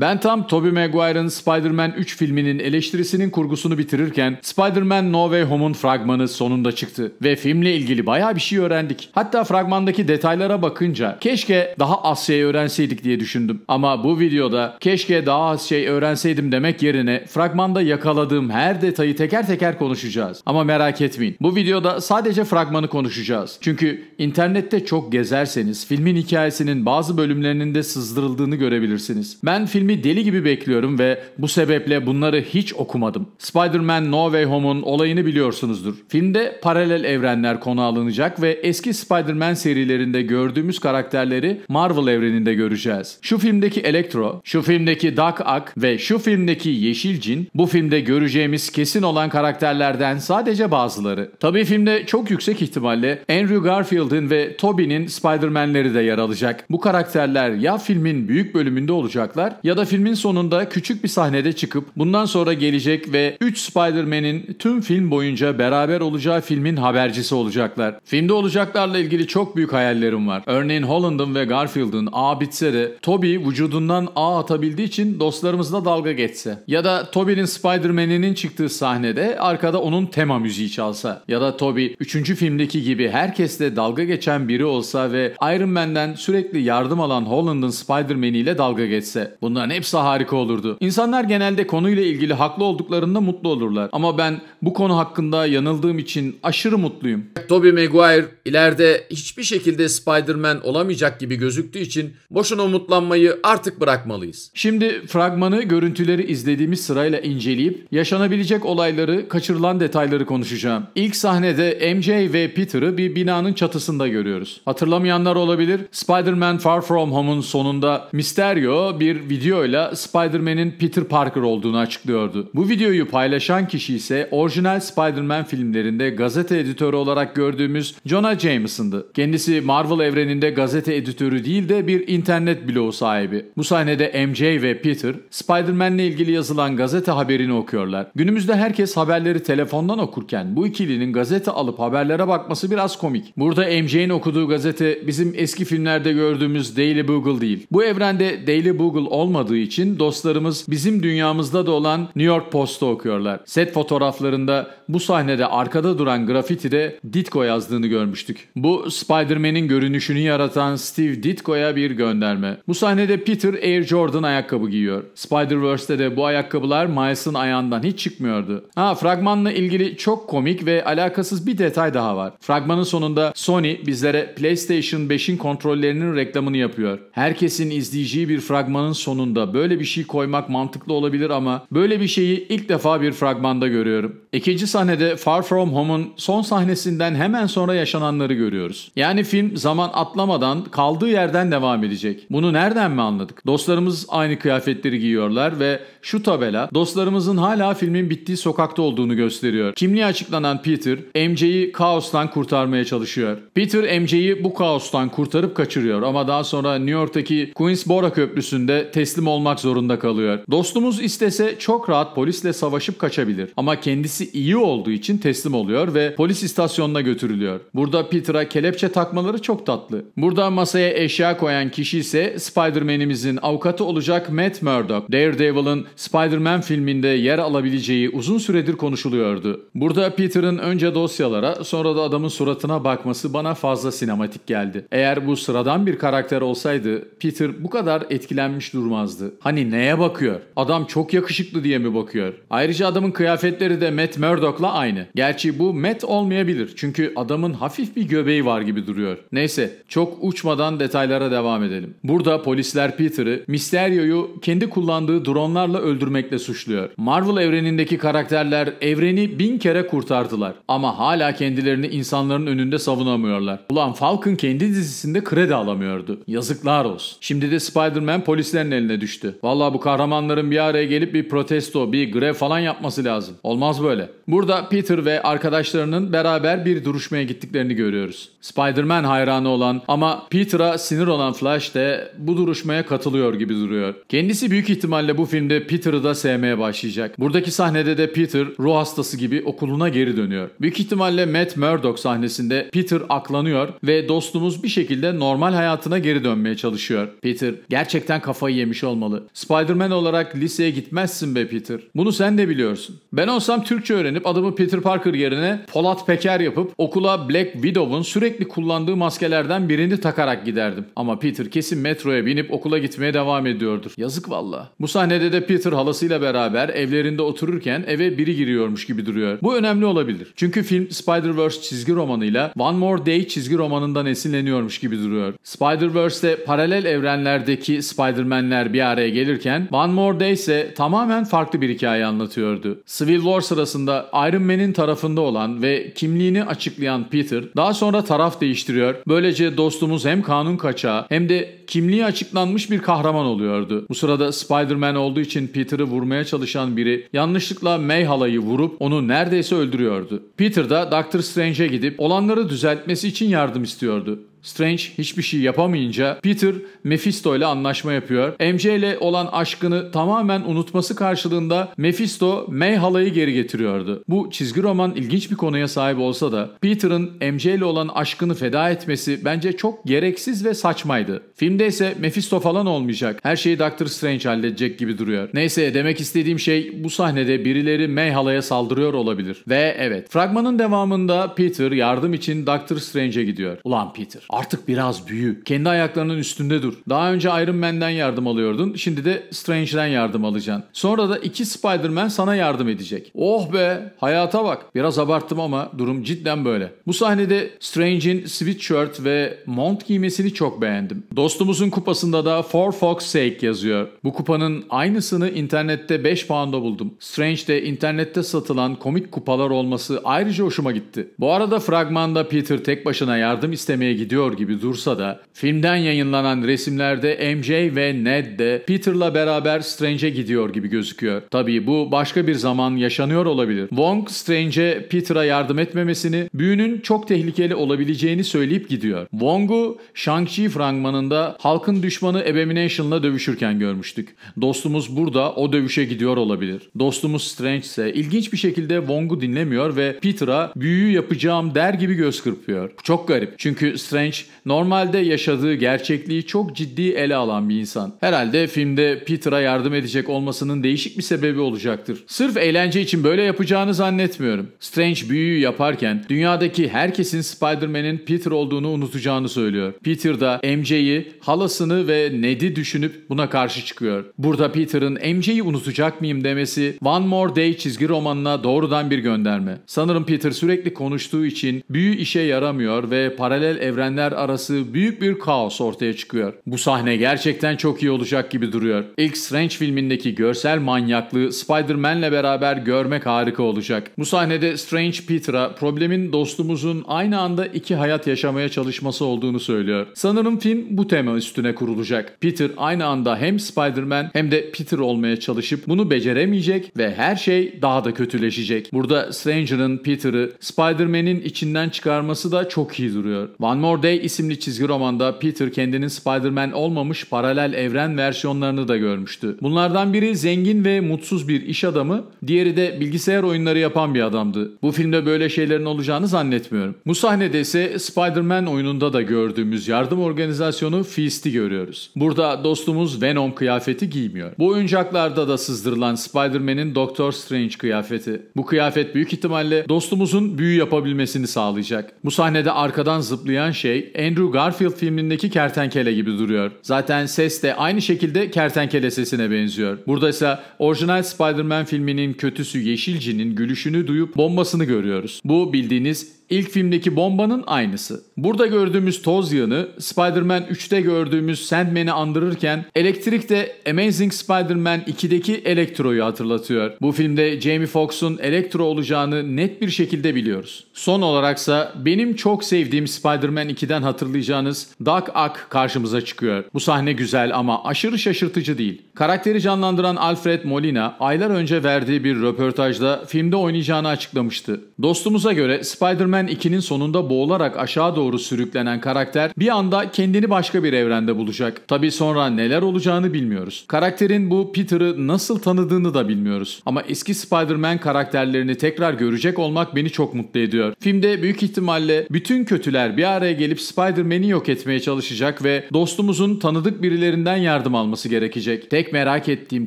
Ben tam Tobey Maguire'ın Spider-Man 3 filminin eleştirisinin kurgusunu bitirirken Spider-Man No Way Home'un fragmanı sonunda çıktı ve filmle ilgili baya bir şey öğrendik. Hatta fragmandaki detaylara bakınca keşke daha az şey öğrenseydik diye düşündüm. Ama bu videoda keşke daha az şey öğrenseydim demek yerine fragmanda yakaladığım her detayı teker teker konuşacağız. Ama merak etmeyin bu videoda sadece fragmanı konuşacağız. Çünkü internette çok gezerseniz filmin hikayesinin bazı bölümlerinin de sızdırıldığını görebilirsiniz. Ben film filmi deli gibi bekliyorum ve bu sebeple bunları hiç okumadım. Spider-Man No Way Home'un olayını biliyorsunuzdur. Filmde paralel evrenler konu alınacak ve eski Spider-Man serilerinde gördüğümüz karakterleri Marvel evreninde göreceğiz. Şu filmdeki Electro, şu filmdeki Doc Ock ve şu filmdeki Yeşil Cin bu filmde göreceğimiz kesin olan karakterlerden sadece bazıları. Tabii filmde çok yüksek ihtimalle Andrew Garfield'in ve Tobey'nin Spider-Man'leri de yer alacak. Bu karakterler ya filmin büyük bölümünde olacaklar ya da da filmin sonunda küçük bir sahnede çıkıp bundan sonra gelecek ve 3 Spider-Man'in tüm film boyunca beraber olacağı filmin habercisi olacaklar. Filmde olacaklarla ilgili çok büyük hayallerim var. Örneğin Holland'ın ve Garfield'ın A bitse de Toby vücudundan A atabildiği için dostlarımızla dalga geçse. Ya da Toby'nin Spider-Man'inin çıktığı sahnede arkada onun tema müziği çalsa. Ya da Toby 3. filmdeki gibi herkesle dalga geçen biri olsa ve Iron Man'den sürekli yardım alan Holland'ın Spider-Man'iyle dalga geçse. Bunlar Bunların hepsi harika olurdu. İnsanlar genelde konuyla ilgili haklı olduklarında mutlu olurlar. Ama ben bu konu hakkında yanıldığım için aşırı mutluyum. Tobey Maguire ileride hiçbir şekilde Spider-Man olamayacak gibi gözüktüğü için boşuna umutlanmayı artık bırakmalıyız. Şimdi fragmanı görüntüleri izlediğimiz sırayla inceleyip yaşanabilecek olayları, kaçırılan detayları konuşacağım. İlk sahnede MJ ve Peter'ı bir binanın çatısında görüyoruz. Hatırlamayanlar olabilir. Spider-Man Far From Home'un sonunda Mysterio bir video videoyla Spider-Man'in Peter Parker olduğunu açıklıyordu. Bu videoyu paylaşan kişi ise orijinal Spider-Man filmlerinde gazete editörü olarak gördüğümüz Jonah Jameson'dı. Kendisi Marvel evreninde gazete editörü değil de bir internet bloğu sahibi. Bu sahnede MJ ve Peter Spider-Man'le ilgili yazılan gazete haberini okuyorlar. Günümüzde herkes haberleri telefondan okurken bu ikilinin gazete alıp haberlere bakması biraz komik. Burada MJ'in okuduğu gazete bizim eski filmlerde gördüğümüz Daily Bugle değil. Bu evrende Daily Bugle olmadığı olmadığı için dostlarımız bizim dünyamızda da olan New York Post'u okuyorlar. Set fotoğraflarında bu sahnede arkada duran grafitide Ditko yazdığını görmüştük. Bu Spider-Man'in görünüşünü yaratan Steve Ditko'ya bir gönderme. Bu sahnede Peter Air Jordan ayakkabı giyiyor. Spider-Verse'de de bu ayakkabılar Miles'ın ayağından hiç çıkmıyordu. Ha fragmanla ilgili çok komik ve alakasız bir detay daha var. Fragmanın sonunda Sony bizlere PlayStation 5'in kontrollerinin reklamını yapıyor. Herkesin izleyeceği bir fragmanın sonunda sonunda böyle bir şey koymak mantıklı olabilir ama böyle bir şeyi ilk defa bir fragmanda görüyorum. İkinci sahnede Far From Home'un son sahnesinden hemen sonra yaşananları görüyoruz. Yani film zaman atlamadan kaldığı yerden devam edecek. Bunu nereden mi anladık? Dostlarımız aynı kıyafetleri giyiyorlar ve şu tabela dostlarımızın hala filmin bittiği sokakta olduğunu gösteriyor. Kimliği açıklanan Peter, MJ'yi kaostan kurtarmaya çalışıyor. Peter, MC'yi bu kaostan kurtarıp kaçırıyor ama daha sonra New York'taki Queens Köprüsü'nde teslim teslim olmak zorunda kalıyor. Dostumuz istese çok rahat polisle savaşıp kaçabilir ama kendisi iyi olduğu için teslim oluyor ve polis istasyonuna götürülüyor. Burada Peter'a kelepçe takmaları çok tatlı. Burada masaya eşya koyan kişi ise Spider-Man'imizin avukatı olacak Matt Murdock. Daredevil'ın Spider-Man filminde yer alabileceği uzun süredir konuşuluyordu. Burada Peter'ın önce dosyalara sonra da adamın suratına bakması bana fazla sinematik geldi. Eğer bu sıradan bir karakter olsaydı Peter bu kadar etkilenmiş durmaz bakmazdı. Hani neye bakıyor? Adam çok yakışıklı diye mi bakıyor? Ayrıca adamın kıyafetleri de Matt Murdock'la aynı. Gerçi bu Matt olmayabilir çünkü adamın hafif bir göbeği var gibi duruyor. Neyse çok uçmadan detaylara devam edelim. Burada polisler Peter'ı Mysterio'yu kendi kullandığı dronlarla öldürmekle suçluyor. Marvel evrenindeki karakterler evreni bin kere kurtardılar ama hala kendilerini insanların önünde savunamıyorlar. Ulan Falcon kendi dizisinde kredi alamıyordu. Yazıklar olsun. Şimdi de Spider-Man polislerin eline düştü. Valla bu kahramanların bir araya gelip bir protesto, bir grev falan yapması lazım. Olmaz böyle. Burada Peter ve arkadaşlarının beraber bir duruşmaya gittiklerini görüyoruz. Spider-Man hayranı olan ama Peter'a sinir olan Flash de bu duruşmaya katılıyor gibi duruyor. Kendisi büyük ihtimalle bu filmde Peter'ı da sevmeye başlayacak. Buradaki sahnede de Peter ruh hastası gibi okuluna geri dönüyor. Büyük ihtimalle Matt Murdock sahnesinde Peter aklanıyor ve dostumuz bir şekilde normal hayatına geri dönmeye çalışıyor. Peter gerçekten kafayı yemiş olmalı. Spider-Man olarak liseye gitmezsin be Peter. Bunu sen de biliyorsun. Ben olsam Türkçe öğrenip adımı Peter Parker yerine Polat Peker yapıp okula Black Widow'un sürekli kullandığı maskelerden birini takarak giderdim. Ama Peter kesin metroya binip okula gitmeye devam ediyordur. Yazık valla. Bu sahnede de Peter halasıyla beraber evlerinde otururken eve biri giriyormuş gibi duruyor. Bu önemli olabilir. Çünkü film Spider-Verse çizgi romanıyla One More Day çizgi romanından esinleniyormuş gibi duruyor. Spider-Verse'de paralel evrenlerdeki Spider-Man'ler bir araya gelirken One More Day ise tamamen farklı bir hikaye anlatıyordu. Civil War sırasında Iron Man'in tarafında olan ve kimliğini açıklayan Peter daha sonra taraf değiştiriyor. Böylece dostumuz hem kanun kaçağı hem de kimliği açıklanmış bir kahraman oluyordu. Bu sırada Spider-Man olduğu için Peter'ı vurmaya çalışan biri yanlışlıkla May halayı vurup onu neredeyse öldürüyordu. Peter da Doctor Strange'e gidip olanları düzeltmesi için yardım istiyordu. Strange hiçbir şey yapamayınca Peter Mephisto ile anlaşma yapıyor. MJ ile olan aşkını tamamen unutması karşılığında Mephisto May halayı geri getiriyordu. Bu çizgi roman ilginç bir konuya sahip olsa da Peter'ın MJ ile olan aşkını feda etmesi bence çok gereksiz ve saçmaydı. Filmde ise Mephisto falan olmayacak. Her şeyi Doctor Strange halledecek gibi duruyor. Neyse demek istediğim şey bu sahnede birileri May halaya saldırıyor olabilir. Ve evet fragmanın devamında Peter yardım için Doctor Strange'e gidiyor. Ulan Peter Artık biraz büyü. Kendi ayaklarının üstünde dur. Daha önce Iron Man'den yardım alıyordun. Şimdi de Strange'den yardım alacaksın. Sonra da iki Spider-Man sana yardım edecek. Oh be! Hayata bak. Biraz abarttım ama durum cidden böyle. Bu sahnede Strange'in sweatshirt ve mont giymesini çok beğendim. Dostumuzun kupasında da For Fox Sake yazıyor. Bu kupanın aynısını internette 5 pound'a buldum. Strange'de internette satılan komik kupalar olması ayrıca hoşuma gitti. Bu arada fragmanda Peter tek başına yardım istemeye gidiyor ediyor gibi dursa da filmden yayınlanan resimlerde MJ ve Ned de Peter'la beraber Strange'e gidiyor gibi gözüküyor. Tabii bu başka bir zaman yaşanıyor olabilir. Wong Strange'e Peter'a yardım etmemesini, büyünün çok tehlikeli olabileceğini söyleyip gidiyor. Wong'u Shang-Chi fragmanında halkın düşmanı Abomination'la dövüşürken görmüştük. Dostumuz burada o dövüşe gidiyor olabilir. Dostumuz Strange ise ilginç bir şekilde Wong'u dinlemiyor ve Peter'a büyüyü yapacağım der gibi göz kırpıyor. Çok garip. Çünkü Strange genç, normalde yaşadığı gerçekliği çok ciddi ele alan bir insan. Herhalde filmde Peter'a yardım edecek olmasının değişik bir sebebi olacaktır. Sırf eğlence için böyle yapacağını zannetmiyorum. Strange büyüyü yaparken dünyadaki herkesin Spider-Man'in Peter olduğunu unutacağını söylüyor. Peter da MJ'yi, halasını ve Ned'i düşünüp buna karşı çıkıyor. Burada Peter'ın MJ'yi unutacak mıyım demesi One More Day çizgi romanına doğrudan bir gönderme. Sanırım Peter sürekli konuştuğu için büyü işe yaramıyor ve paralel evrenler gezegenler arası büyük bir kaos ortaya çıkıyor. Bu sahne gerçekten çok iyi olacak gibi duruyor. İlk Strange filmindeki görsel manyaklığı Spider-Man'le beraber görmek harika olacak. Bu sahnede Strange Peter'a problemin dostumuzun aynı anda iki hayat yaşamaya çalışması olduğunu söylüyor. Sanırım film bu tema üstüne kurulacak. Peter aynı anda hem Spider-Man hem de Peter olmaya çalışıp bunu beceremeyecek ve her şey daha da kötüleşecek. Burada Stranger'ın Peter'ı Spider-Man'in içinden çıkarması da çok iyi duruyor. One More Day Day isimli çizgi romanda Peter kendinin Spider-Man olmamış paralel evren versiyonlarını da görmüştü. Bunlardan biri zengin ve mutsuz bir iş adamı, diğeri de bilgisayar oyunları yapan bir adamdı. Bu filmde böyle şeylerin olacağını zannetmiyorum. Bu sahnede ise Spider-Man oyununda da gördüğümüz yardım organizasyonu Feast'i görüyoruz. Burada dostumuz Venom kıyafeti giymiyor. Bu oyuncaklarda da sızdırılan Spider-Man'in Doctor Strange kıyafeti. Bu kıyafet büyük ihtimalle dostumuzun büyü yapabilmesini sağlayacak. Bu sahnede arkadan zıplayan şey şey Andrew Garfield filmindeki kertenkele gibi duruyor. Zaten ses de aynı şekilde kertenkele sesine benziyor. Burada ise orijinal Spider-Man filminin kötüsü Yeşilci'nin gülüşünü duyup bombasını görüyoruz. Bu bildiğiniz İlk filmdeki bombanın aynısı. Burada gördüğümüz toz yığını Spider-Man 3'te gördüğümüz Sandman'i andırırken elektrik de Amazing Spider-Man 2'deki Electro'yu hatırlatıyor. Bu filmde Jamie Foxx'un Electro olacağını net bir şekilde biliyoruz. Son olaraksa benim çok sevdiğim Spider-Man 2'den hatırlayacağınız Doc Ock karşımıza çıkıyor. Bu sahne güzel ama aşırı şaşırtıcı değil. Karakteri canlandıran Alfred Molina aylar önce verdiği bir röportajda filmde oynayacağını açıklamıştı. Dostumuza göre Spider-Man spider 2'nin sonunda boğularak aşağı doğru sürüklenen karakter bir anda kendini başka bir evrende bulacak. Tabi sonra neler olacağını bilmiyoruz. Karakterin bu Peter'ı nasıl tanıdığını da bilmiyoruz. Ama eski Spider-Man karakterlerini tekrar görecek olmak beni çok mutlu ediyor. Filmde büyük ihtimalle bütün kötüler bir araya gelip Spider-Man'i yok etmeye çalışacak ve dostumuzun tanıdık birilerinden yardım alması gerekecek. Tek merak ettiğim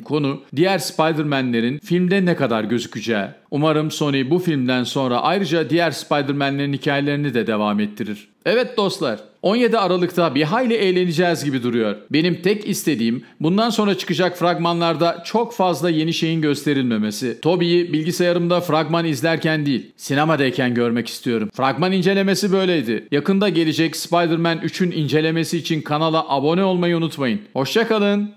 konu diğer Spider-Man'lerin filmde ne kadar gözükeceği. Umarım Sony bu filmden sonra ayrıca diğer Spider-Man centilmenlerin hikayelerini de devam ettirir. Evet dostlar, 17 Aralık'ta bir hayli eğleneceğiz gibi duruyor. Benim tek istediğim bundan sonra çıkacak fragmanlarda çok fazla yeni şeyin gösterilmemesi. Toby'yi bilgisayarımda fragman izlerken değil, sinemadayken görmek istiyorum. Fragman incelemesi böyleydi. Yakında gelecek Spider-Man 3'ün incelemesi için kanala abone olmayı unutmayın. Hoşçakalın.